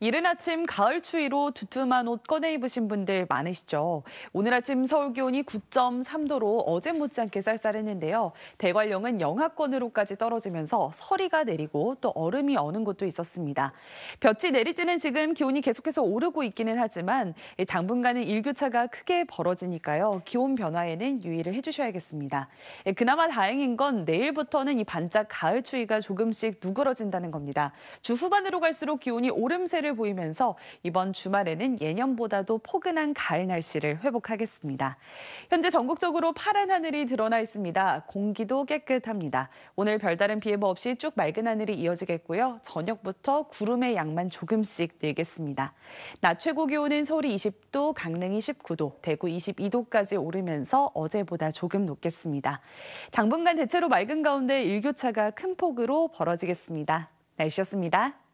이른 아침 가을 추위로 두툼한 옷 꺼내 입으신 분들 많으시죠. 오늘 아침 서울 기온이 9.3도로 어제 못지않게 쌀쌀했는데요. 대관령은 영하권으로까지 떨어지면서 서리가 내리고 또 얼음이 어는 곳도 있었습니다. 볕이 내리쬐는 지금 기온이 계속해서 오르고 있기는 하지만 당분간은 일교차가 크게 벌어지니까요. 기온 변화에는 유의를 해주셔야겠습니다. 예, 그나마 다행인 건 내일부터는 이 반짝 가을 추위가 조금씩 누그러진다는 겁니다. 주 후반으로 갈수록 기온이 오름세를 기미를 보이면서 이번 주말에는 예년보다도 포근한 가을 날씨를 회복하겠습니다. 현재 전국적으로 파란 하늘이 드러나 있습니다. 공기도 깨끗합니다. 오늘 별다른 비 예보 뭐 없이 쭉 맑은 하늘이 이어지겠고요. 저녁부터 구름의 양만 조금씩 늘겠습니다. 낮 최고 기온은 서울이 20도, 강릉이 19도, 대구 22도까지 오르면서 어제보다 조금 높겠습니다. 당분간 대체로 맑은 가운데 일교차가 큰 폭으로 벌어지겠습니다. 날씨였습니다.